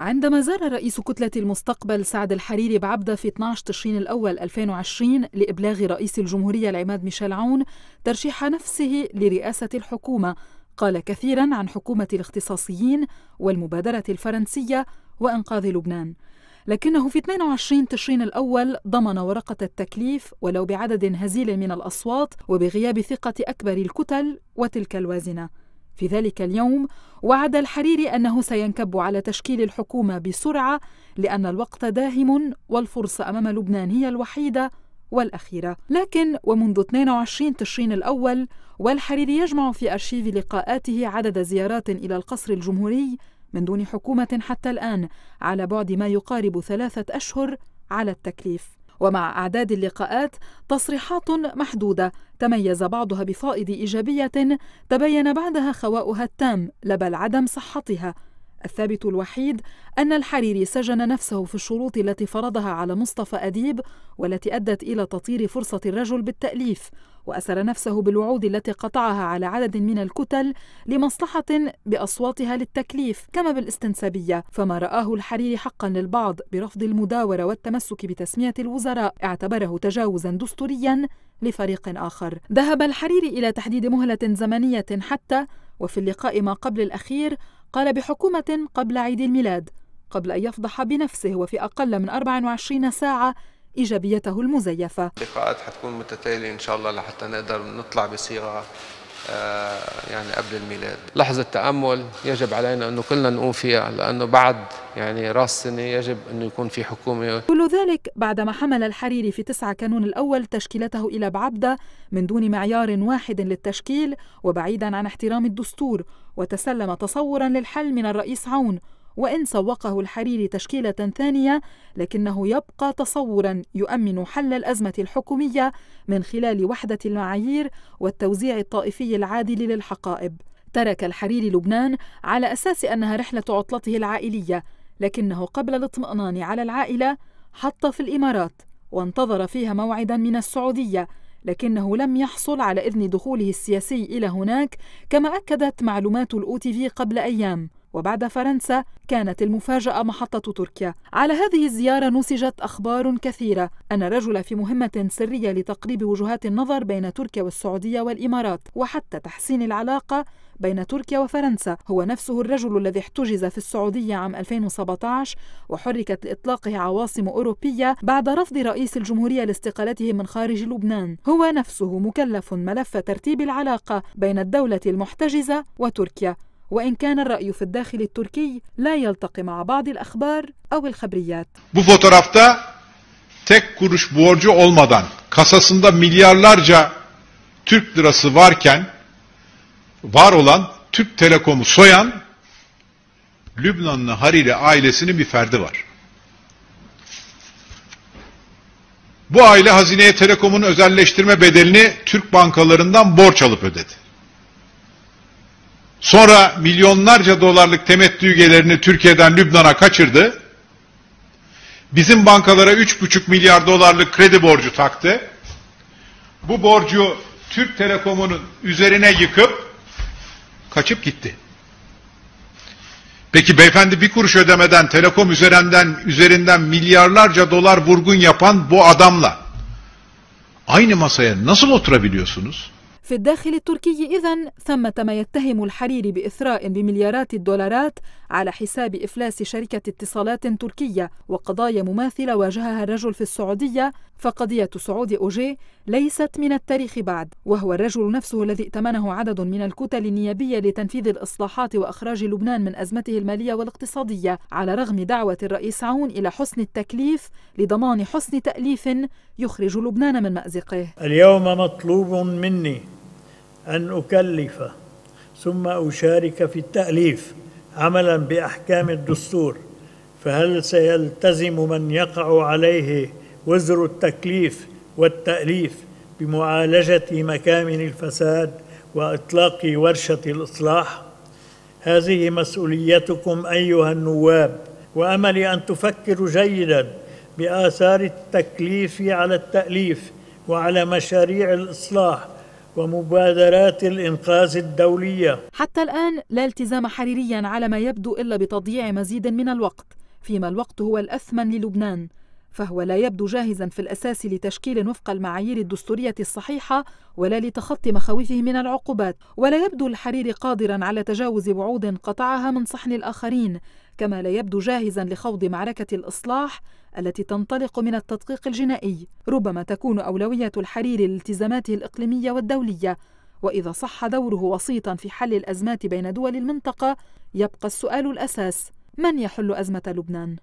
عندما زار رئيس كتلة المستقبل سعد الحريري بعبدة في 12 تشرين الأول 2020 لإبلاغ رئيس الجمهورية العماد ميشيل عون ترشيح نفسه لرئاسة الحكومة قال كثيرا عن حكومة الاختصاصيين والمبادرة الفرنسية وإنقاذ لبنان لكنه في 22 تشرين الأول ضمن ورقة التكليف ولو بعدد هزيل من الأصوات وبغياب ثقة أكبر الكتل وتلك الوازنة في ذلك اليوم وعد الحريري أنه سينكب على تشكيل الحكومة بسرعة لأن الوقت داهم والفرصة أمام لبنان هي الوحيدة والأخيرة لكن ومنذ 22 تشرين الأول والحريري يجمع في أرشيف لقاءاته عدد زيارات إلى القصر الجمهوري من دون حكومة حتى الآن على بعد ما يقارب ثلاثة أشهر على التكليف ومع أعداد اللقاءات تصريحات محدودة تميز بعضها بفائض إيجابية تبين بعدها خواؤها التام لا بل عدم صحتها الثابت الوحيد أن الحريري سجن نفسه في الشروط التي فرضها على مصطفى أديب والتي أدت إلى تطير فرصة الرجل بالتأليف وأسر نفسه بالوعود التي قطعها على عدد من الكتل لمصلحة بأصواتها للتكليف كما بالاستنسابية فما رآه الحريري حقا للبعض برفض المداورة والتمسك بتسمية الوزراء اعتبره تجاوزا دستوريا لفريق آخر ذهب الحريري إلى تحديد مهلة زمنية حتى وفي اللقاء ما قبل الأخير قال بحكومة قبل عيد الميلاد قبل أن يفضح بنفسه وفي أقل من 24 ساعة إيجابيته المزيفة اللقاءات حتكون متتالية إن شاء الله لحتى نقدر نطلع بصيغة آه، يعني قبل الميلاد لحظة تأمل يجب علينا أنه كلنا نقوم فيها لأنه بعد يعني رأس سنة يجب أنه يكون في حكومة كل ذلك بعدما حمل الحريري في 9 كانون الأول تشكيلته إلى بعبدة من دون معيار واحد للتشكيل وبعيدا عن احترام الدستور وتسلم تصورا للحل من الرئيس عون وإن سوقه الحريري تشكيلة ثانية لكنه يبقى تصورا يؤمن حل الأزمة الحكومية من خلال وحدة المعايير والتوزيع الطائفي العادل للحقائب ترك الحريري لبنان على أساس أنها رحلة عطلته العائلية لكنه قبل الاطمئنان على العائلة حط في الإمارات وانتظر فيها موعدا من السعودية لكنه لم يحصل على إذن دخوله السياسي إلى هناك كما أكدت معلومات الأوتيفي قبل أيام وبعد فرنسا كانت المفاجأة محطة تركيا على هذه الزيارة نسجت أخبار كثيرة أن رجل في مهمة سرية لتقريب وجهات النظر بين تركيا والسعودية والإمارات وحتى تحسين العلاقة بين تركيا وفرنسا هو نفسه الرجل الذي احتجز في السعودية عام 2017 وحركت لإطلاقه عواصم أوروبية بعد رفض رئيس الجمهورية لاستقالته من خارج لبنان هو نفسه مكلف ملف ترتيب العلاقة بين الدولة المحتجزة وتركيا وإن كان الرأي في الداخل التركي لا يلتقي مع بعض الأخبار أو الخبريات. Bu fotoğrafta tek kuruş borcu olmadan kasasında milyarlarca Türk lirası varken var olan Türk Telekom'u soyan Lübnanlı Hariri ailesinin bir ferdi var. Bu aile hazineye Telekom'un özelleştirme bedelini Türk bankalarından borç alıp ödedi. Sonra milyonlarca dolarlık temettü gelirini Türkiye'den Lübnan'a kaçırdı. Bizim bankalara 3,5 milyar dolarlık kredi borcu taktı. Bu borcu Türk Telekom'un üzerine yıkıp kaçıp gitti. Peki beyefendi bir kuruş ödemeden Telekom üzerinden üzerinden milyarlarca dolar vurgun yapan bu adamla aynı masaya nasıl oturabiliyorsunuz? في الداخل التركي إذا ثمة ما يتهم الحريري بإثراء بمليارات الدولارات على حساب إفلاس شركة اتصالات تركية وقضايا مماثلة واجهها الرجل في السعودية فقضية سعود أوجي ليست من التاريخ بعد وهو الرجل نفسه الذي ائتمنه عدد من الكتل النيابية لتنفيذ الإصلاحات وإخراج لبنان من أزمته المالية والاقتصادية على رغم دعوة الرئيس عون إلى حسن التكليف لضمان حسن تأليف يخرج لبنان من مأزقه اليوم مطلوب مني أن أكلف ثم أشارك في التأليف عملا بأحكام الدستور فهل سيلتزم من يقع عليه وزر التكليف والتأليف بمعالجة مكامن الفساد وإطلاق ورشة الإصلاح؟ هذه مسؤوليتكم أيها النواب وأملي أن تفكروا جيدا بآثار التكليف على التأليف وعلى مشاريع الإصلاح ومبادرات الإنقاذ الدولية حتى الآن لا التزام حريريا على ما يبدو إلا بتضييع مزيد من الوقت فيما الوقت هو الأثمن للبنان فهو لا يبدو جاهزا في الأساس لتشكيل وفق المعايير الدستورية الصحيحة ولا لتخطي مخاوفه من العقوبات ولا يبدو الحريري قادرا على تجاوز وعود قطعها من صحن الآخرين كما لا يبدو جاهزا لخوض معركة الإصلاح التي تنطلق من التدقيق الجنائي ربما تكون أولوية الحريري لالتزاماته الإقليمية والدولية وإذا صح دوره وسيطا في حل الأزمات بين دول المنطقة يبقى السؤال الأساس من يحل أزمة لبنان؟